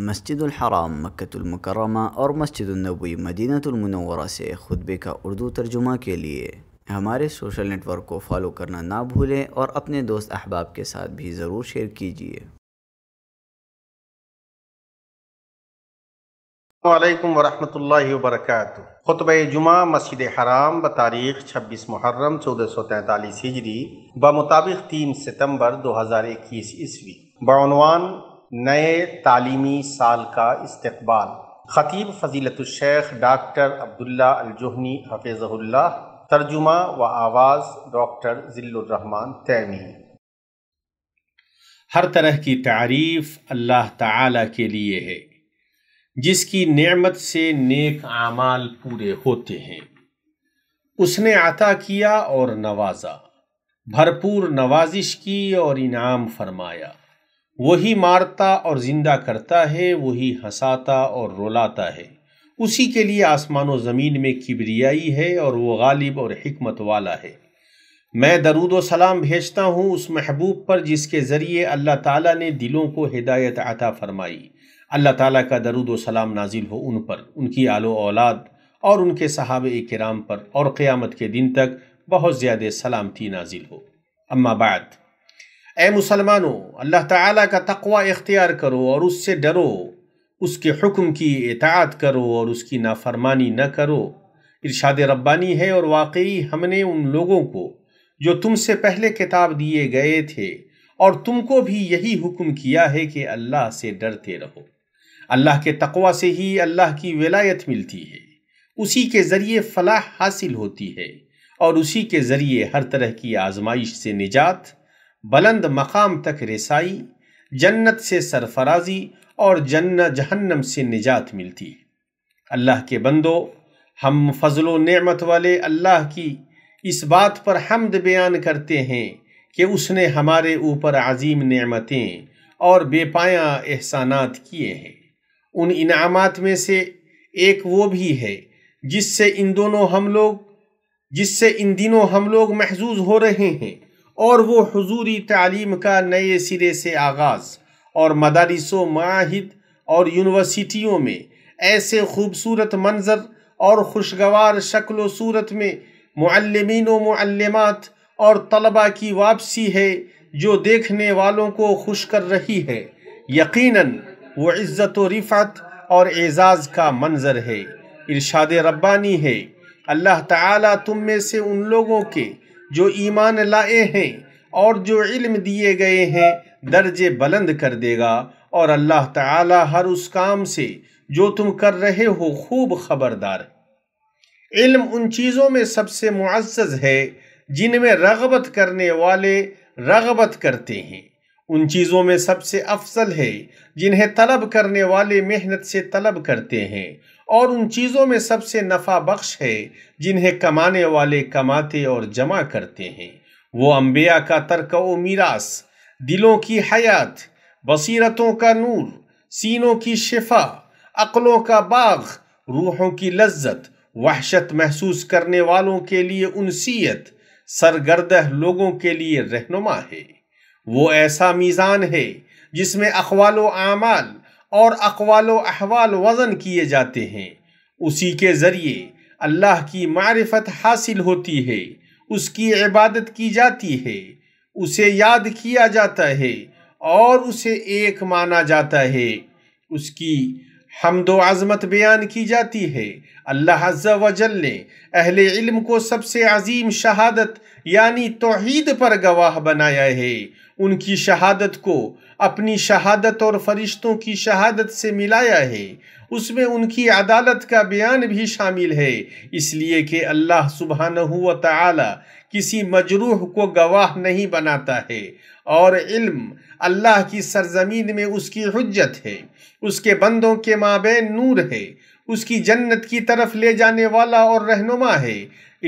मस्जिद हराम मक्तुलमकरमा और मस्जिद नबी मदीनतमनवरा से खुतबे का उर्दू तर्जुमा के लिए हमारे सोशल नेटवर्क को फॉलो करना ना भूलें और अपने दोस्त अहबाब के साथ भी ज़रूर शेयर कीजिए वालेकुम वरहमतुल्लाहि खुतब जुमा मस्जिद हराम ब तारीख छब्बीस मुहर्रम चौदह सौ तैंतालीस हिजरी बमुताबिक तीन सितम्बर दो हज़ार इक्कीस ईस्वी बनवान नए तालीमी साल का इस्तबाल ख़तीब फजीलतशेख डॉक्टर अब्दुल्ला अलजहनी हफिज़ल्ला तर्जुमा व आवाज़ डॉक्टर ज़िल्लरहमान तैमी हर तरह की तारीफ़ अल्लाह ताला के लिए है जिसकी नेमत से नेक आमाल पूरे होते हैं उसने आता किया और नवाजा भरपूर नवाजिश की और इनाम फरमाया वही मारता और ज़िंदा करता है वही हंसाता और रोलाता है उसी के लिए आसमान और ज़मीन में किबरियाई है और वो गालिब और हमत वाला है मैं दरूद सलाम भेजता हूँ उस महबूब पर जिसके ज़रिए अल्लाह ताला ने दिलों को हिदायत अता फरमाई अल्लाह ताला का दरूद सलाम नाजिल हो उन पर उनकी आलो औलाद और उनके सहाब कराम पर और क़्यामत के दिन तक बहुत ज़्यादा सलामती नाजिल हो अम्मा बाद ए मुसलमानों अल्लाह ताला का तकवा इख्तियार करो और उससे डरो उसके हुक्म की इतात करो और उसकी नाफरमानी न करो इरशाद रब्बानी है और वाकई हमने उन लोगों को जो तुमसे पहले किताब दिए गए थे और तुमको भी यही हुक्म किया है कि अल्लाह से डरते रहो अल्लाह के तकवा से ही अल्लाह की विलायत मिलती है उसी के ज़रिए फलाह हासिल होती है और उसी के ज़रिए हर तरह की आजमाइश से निजात बुलंद मकाम तक रसाई जन्नत से सरफराजी और जन्न जहन्नम से निजात मिलती अल्लाह के बंदो हम फजल नमत वाले अल्लाह की इस बात पर हमद बयान करते हैं कि उसने हमारे ऊपर अजीम नमतें और बेपाया एहसानात किए हैं उन इनामात में से एक वो भी है जिससे इन दोनों हम लोग जिससे इन दिनों हम लोग महजूज हो रहे हैं और वो हजूरी तालीम का नए सिरे से आगाज़ और मदारस माहिद और यूनिवर्सिटियों में ऐसे खूबसूरत मंज़र और खुशगवार शक्ल सूरत में मलमिन मलमत और तलबा की वापसी है जो देखने वालों को खुश कर रही है यकीनन वो इज़्ज़त व रिफ़त और एज़ाज़ का मंज़र है इरशाद रब्बानी है अल्लाह ताला तुम में से उन लोगों के जो ईमान लाए हैं और जो इल्म दिए गए हैं दर्जे बुलंद कर देगा और अल्लाह ताला हर उस काम से जो तुम कर रहे हो खूब खबरदार इल्म उन चीज़ों में सबसे मुआज़ है जिनमें रगबत करने वाले रगबत करते हैं उन चीज़ों में सबसे अफसल है जिन्हें तलब करने वाले मेहनत से तलब करते हैं और उन चीज़ों में सबसे नफ़ा बख्श है जिन्हें कमाने वाले कमाते और जमा करते हैं वो अम्बिया का तर्क व मीरास दिलों की हयात बसीरतों का नूर सीनों की शिफा अक़लों का बाग रूहों की लज्जत वहशत महसूस करने वालों के लिए उनसीयत सरगर्द लोगों के लिए रहनुमा है वो ऐसा मीज़ान है जिसमें अखवाल आमाल और अकवाल अहवाल वज़न किए जाते हैं उसी के ज़रिए अल्लाह की मारफत हासिल होती है उसकी इबादत की जाती है उसे याद किया जाता है और उसे एक माना जाता है उसकी हमदो आज़मत बयान की जाती है अल्लाह वजल ने अहल इल्म को सबसे अजीम शहादत यानी तोहद पर गवाह बनाया है उनकी शहादत को अपनी शहादत और फरिश्तों की शहादत से मिलाया है उसमें उनकी अदालत का बयान भी शामिल है इसलिए कि अल्लाह सुबहान तआला किसी मजरूह को गवाह नहीं बनाता है और इल्म अल्लाह की सरजमीन में उसकी हजत है उसके बंदों के माबे नूर है उसकी जन्नत की तरफ ले जाने वाला और रहनुमा है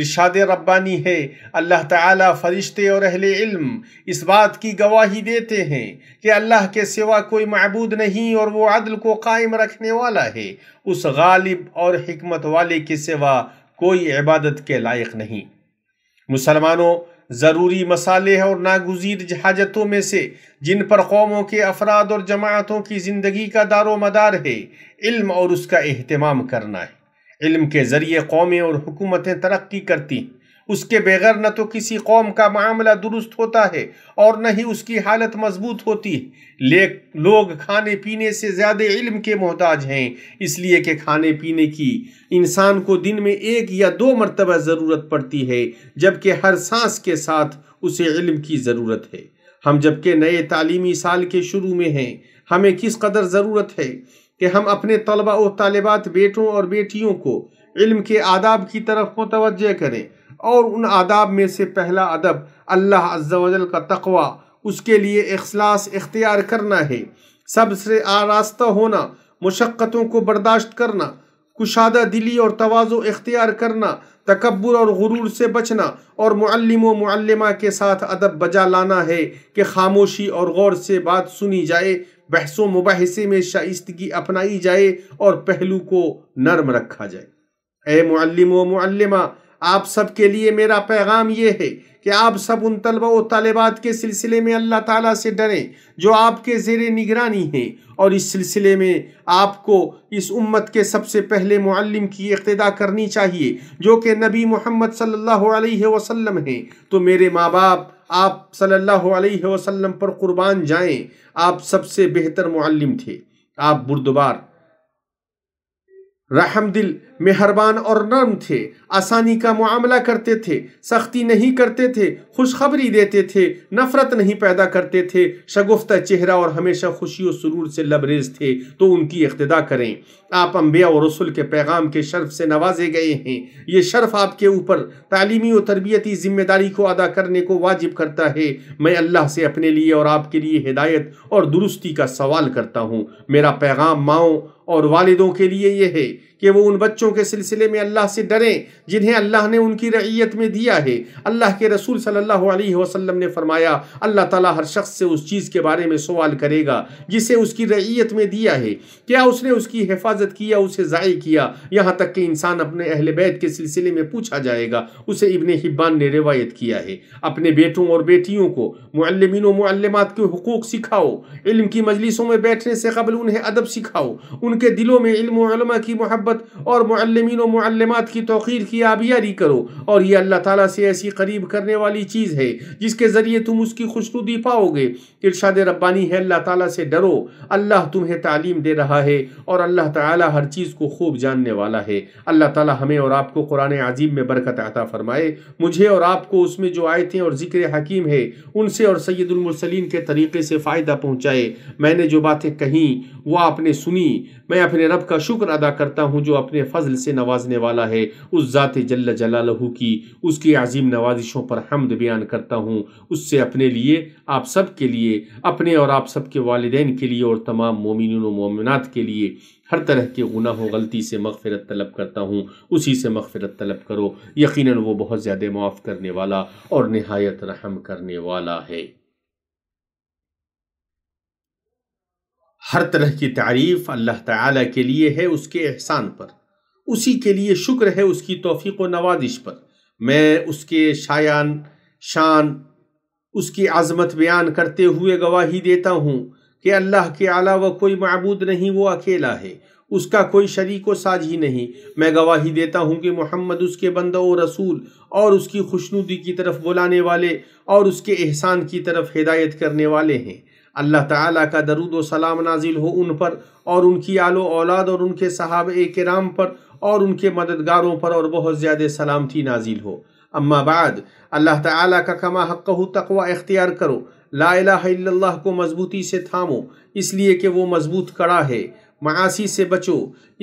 इर्शाद रब्बानी है अल्लाह ताला फरिश्ते और अहले इल्म इस बात की गवाही देते हैं कि अल्लाह के सिवा कोई मबूद नहीं और वो अदल को कायम रखने वाला है उस गालिब और हमत वाले के सिवा कोई इबादत के लायक नहीं मुसलमानों ज़रूरी मसाले और नागुजीर जहाजतों में से जिन पर कौमों के अफराद और जमातों की ज़िंदगी का दारो मदार है इल्म और उसका अहतमाम करना है इल्म के ज़रिए कौमें और हुकूमतें तरक्की करती उसके बगैर न तो किसी कौम का मामला दुरुस्त होता है और न ही उसकी हालत मजबूत होती है ले लोग खाने पीने से ज़्यादा इल्म के मोहताज हैं इसलिए कि खाने पीने की इंसान को दिन में एक या दो मरतबा ज़रूरत पड़ती है जबकि हर सांस के साथ उसे इल्म की ज़रूरत है हम जबकि नए तालीमी साल के शुरू में हैं हमें किस कदर ज़रूरत है कि हम अपने तलबा और तालबात बेटों और बेटियों को इल्म के आदाब की तरफ मुतव करें और उन आदाब में से पहला अदब अल्लाह अज्जाजल का तकवा उसके लिए अखलास इख्तियार करना है सबसे आरास्ता होना मशक्क़तों को बर्दाश्त करना कुशादा दिली और तोज़ो इख्तियार करना तकबर और गुरूर से बचना और मल्लम के साथ अदब बजा लाना है कि खामोशी और गौर से बात सुनी जाए बहसों मुबहसे में शाइस्तगी अपनाई जाए और पहलू को नर्म रखा जाए ए व वल्मा आप सब के लिए मेरा पैगाम ये है कि आप सब उन तलबा व तलबात के सिलसिले में अल्लाह ताला से डरें जो आपके ज़ेर निगरानी हैं और इस सिलसिले में आपको इस उम्मत के सबसे पहले मुल्म की इकतदा करनी चाहिए जो कि नबी मोहम्मद सल्लल्लाहु अलैहि वसल्लम हैं तो मेरे माँ बाप आप सल्लल्लाहु अलैहि वसल्लम पर कुर्बान जाएं आप सबसे बेहतर मुअल्लिम थे आप बुरदबार रहम दिल मेहरबान और नर्म थे आसानी का मामला करते थे सख्ती नहीं करते थे खुशखबरी देते थे नफरत नहीं पैदा करते थे शगुफ्ता चेहरा और हमेशा खुशी और सुरूर से लबरेज थे तो उनकी इख्तदा करें आप अम्बिया और रसुल के पैगाम के शर्फ से नवाजे गए हैं ये शर्फ आपके ऊपर तालीमी और तरबियती ज़िम्मेदारी को अदा करने को वाजिब करता है मैं अल्लाह से अपने लिए और आपके लिए हिदायत और दुरुस्ती का सवाल करता हूँ मेरा पैगाम माओ और वालिदों के लिए यह है कि वो उन बच्चों के सिलसिले में अल्लाह से डरें जिन्हें अल्लाह ने उनकी रईयत में दिया है अल्लाह के रसूल सल्लल्लाहु अलैहि वसल्लम ने फरमाया अल्लाह ताला हर शख्स से उस चीज़ के बारे में सवाल करेगा जिसे उसकी रईयत में दिया है क्या उसने उसकी हिफाजत किया उसे ज़ाय किया यहाँ तक कि इंसान अपने अहल बैत के सिलसिले में पूछा जाएगा उसे इबन हिब्बान ने रिवायत किया है अपने बेटों और बेटियों को मलमिन मलमत के हकूक़ सिखाओ इल्म की मजलिसों में बैठने से कबल उन्हें अदब सिखाओ उनके दिलों में इल्म की मोहब्बत खिलाफत और मालमिन वालमत की तोखीर की आबियारी करो और ये अल्लाह ताला से ऐसी करीब करने वाली चीज़ है जिसके ज़रिए तुम उसकी खुशनुदी पाओगे इर्शाद रब्बानी है अल्लाह ताला से डरो अल्लाह तुम्हें तालीम दे रहा है और अल्लाह ताला हर चीज़ को खूब जानने वाला है अल्लाह ताला हमें और आपको कुरान अजीम में बरकत आता फ़रमाए मुझे और आपको उसमें जो आयतें और ज़िक्र हकीम है उनसे और सैदुलमरसलिन के तरीक़े से फ़ायदा पहुँचाए मैंने जो बातें कहीं वह आपने सुनी मैं अपने रब का शुक्र अदा करता हूँ जो अपने फजल से नवाजने वाला है उस ज़ात जल्ल जलालहू की उसकी अजीम नवाजिशों पर हमद बयान करता हूँ उससे अपने लिए आप सब के लिए अपने और आप सब के वालदेन के लिए और तमाम मोमिन मोमिनत के लिए हर तरह के गुनाह गलती से मगफ़रत तलब करता हूँ उसी से मगफ़रत तलब करो यकीनन वो बहुत ज़्यादा माफ़ करने वाला और नहायत रहम करने वाला है हर तरह की तारीफ़ अल्लाह ताला के लिए है उसके एहसान पर उसी के लिए शुक्र है उसकी तोफ़ी व नवाजिश पर मैं उसके शायान शान उसकी आज़मत बयान करते हुए गवाही देता हूँ कि अल्लाह के अलावा कोई मबूद नहीं वो अकेला है उसका कोई शरीक व साझी नहीं मैं गवाही देता हूँ कि मोहम्मद उसके बंद व रसूल और उसकी खुशनुदी की तरफ बुलाने वाले और उसके एहसान की तरफ हिदायत करने वाले हैं अल्लाह ताला का दरुद सलाम नाजिल हो उन पर और उनकी आलो औलाद और उनके साहब कराम पर और उनके मददगारों पर और बहुत ज़्यादा सलामती नाजिल हो अम्मा बाद अल्लाह ताला का कमा हक़ तकवा अख्तियार करो ला को मजबूती से थामो इसलिए कि वो मजबूत कड़ा है मासी से बचो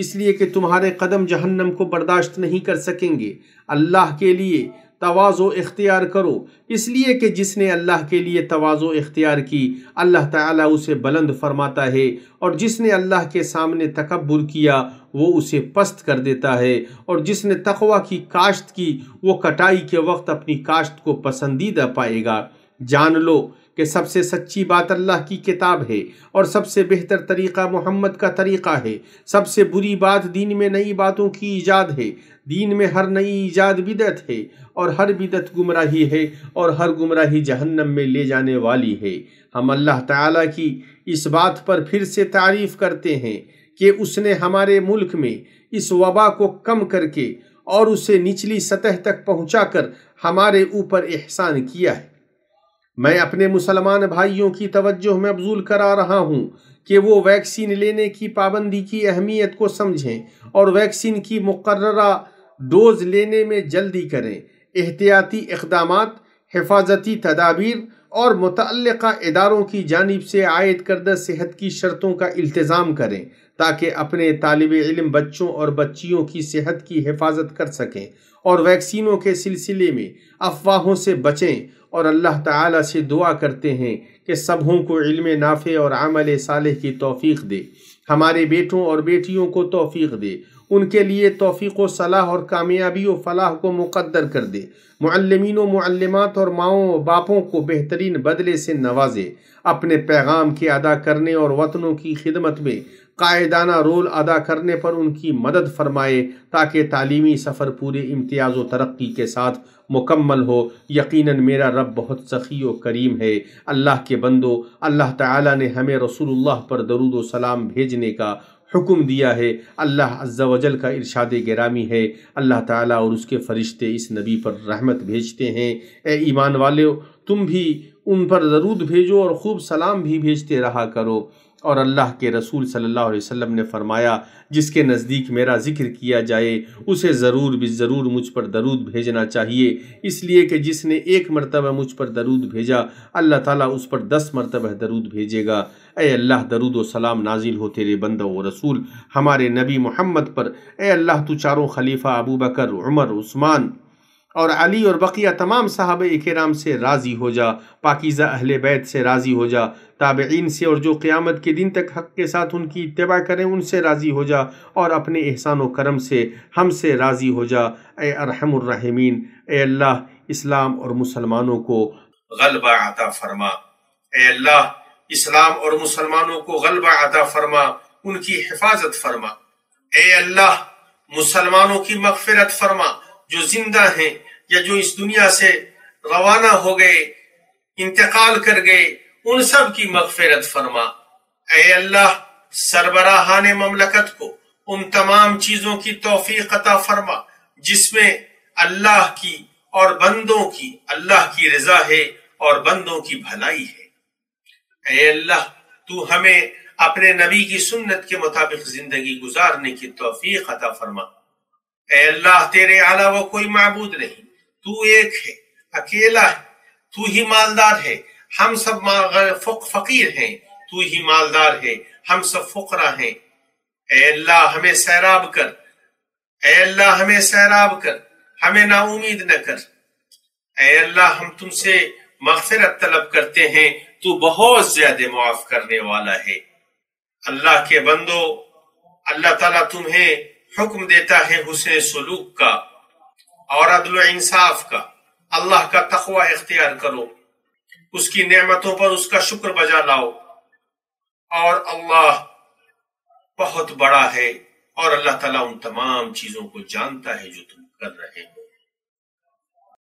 इसलिए कि तुम्हारे कदम जहन्नम को बर्दाश्त नहीं कर सकेंगे अल्लाह के लिए तोज़ो इख्तियार करो इसलिए कि जिसने अल्लाह के लिए तोज़ो इख्तियार की अल्लाह ताला उसे बुलंद फरमाता है और जिसने अल्लाह के सामने तकबर किया वो उसे पस्त कर देता है और जिसने तकवा की काश्त की वो कटाई के वक्त अपनी काश्त को पसंदीदा पाएगा जान लो कि सबसे सच्ची बात अल्लाह की किताब है और सबसे बेहतर तरीक़ा मोहम्मद का तरीक़ा है सबसे बुरी बात दीन में नई बातों की ईजाद है दीन में हर नई ईजाद बिदत है और हर बिदत गुमराही है और हर गुमराही जहन्नम में ले जाने वाली है हम अल्लाह ताला की इस बात पर फिर से तारीफ़ करते हैं कि उसने हमारे मुल्क में इस वबा को कम करके और उसे निचली सतह तक पहुँचा हमारे ऊपर एहसान किया है मैं अपने मुसलमान भाइयों की तवज्जो में अबजूल करा रहा हूँ कि वो वैक्सीन लेने की पाबंदी की अहमियत को समझें और वैक्सीन की मुकर डोज लेने में जल्दी करें एहतियाती इकदाम हिफाजती तदाबीर और मुतल इदारों की जानब से आयद करदा सेहत की शर्तों का इल्तज़ाम करें ताकि अपने तालब इलम बच्चों और बच्चियों की सेहत की हिफाजत कर सकें और वैक्सीनों के सिलसिले में अफवाहों से बचें और अल्लाह ताला से दुआ करते हैं कि सबों को इल्म नाफे और आमल साले की तोफ़ी दे हमारे बेटों और बेटियों को तोफ़ी दे उनके लिए तोफ़ी व सलाह और कामयाबी व फलाह को मुकद्दर कर दे मल्लमिन मल्लमात और माओं व बापों को बेहतरीन बदले से नवाजे अपने पैगाम के अदा करने और वतनों की खिदमत में कायदाना रोल अदा करने पर उनकी मदद फरमाए ताकि तालीमी सफ़र पूरे इम्तियाज़ व तरक्की के साथ मुकम्मल हो यकीनन मेरा रब बहुत सखी व करीम है अल्लाह के बंदो अल्लाह ताला ने हमें रसूलुल्लाह पर दरुद सलाम भेजने का हुक्म दिया है अल्लाह अज्जा वजल का इरशाद गिरामी है अल्लाह ताला और उसके फ़रिश्ते इस नबी पर रहमत भेजते हैं ए ईमान वाले तुम भी उन पर दरूद भेजो और ख़ूब सलाम भी भेजते रहा करो और अल्लाह के रसूल सल्लल्लाहु अलैहि वसल्लम ने फरमाया जिसके नज़दीक मेरा ज़िक्र किया जाए उसे ज़रूर भी ज़रूर मुझ पर दरूद भेजना चाहिए इसलिए कि जिसने एक मरतबा मुझ पर दरूद भेजा अल्लाह ताला उस पर दस मरतबा दरूद भेजेगा ए अल्लाह दरूद व सलाम नाजिल हो तेरे बंद व रसूल हमारे नबी मोहम्मद पर ए अल्लाह तो चारों खलीफा अबू बकर उमर उस्मान और अली और बकिया तमाम साहब कराम से राज़ी हो जा पाकिज़ा अहल बैत से राज़ी हो जा ताबीन से और जो क़्यामत के दिन तक हक़ के साथ उनकी इतबा करें उनसे राज़ी हो जा और अपने एहसान करम से हम से राज़ी हो जा अरहमरहमीन इस्लाम और मुसलमानों को गलबा आता फरमा एल्ला इस्लाम और मुसलमानों को गलबा अदा फरमा उनकी हिफाजत फरमा एल्ला मुसलमानों की मकफिरत फरमा जो जिंदा हैं या जो इस दुनिया से रवाना हो गए इंतकाल कर गए उन सब की मगफरत फरमा ए अल्लाह सरबराहान ममलकत को उन तमाम चीजों की तोफीक कता फरमा जिसमें अल्लाह की और बंदों की अल्लाह की रजा है और बंदों की भलाई है ए अल्लाह तू हमें अपने नबी की सुन्नत के मुताबिक जिंदगी गुजारने की तोफीक अता फरमा अल्लाह तेरे अलावा कोई मबूद नहीं तू एक है अकेला है तू ही मालदार है हम सब फुक फकीर हैं तू ही मालदार है हम सब फुकरा हैं अल्लाह हमें सैराब कर अल्लाह हमें सैराब कर हमें ना उम्मीद न कर अल्लाह हम तुमसे मगफरत तलब करते हैं तू बहुत ज्यादा मुआफ करने वाला है अल्लाह के बंदो अल्लाह ताला तुम्हें हुक्म देता है हुसन सलूक का और अदल इंसाफ का अल्लाह का तखवा इख्तियार करो उसकी नेमतों पर उसका शुक्र बजा लाओ और अल्लाह बहुत बड़ा है और अल्लाह ताला उन तमाम चीजों को जानता है जो तुम कर रहे हो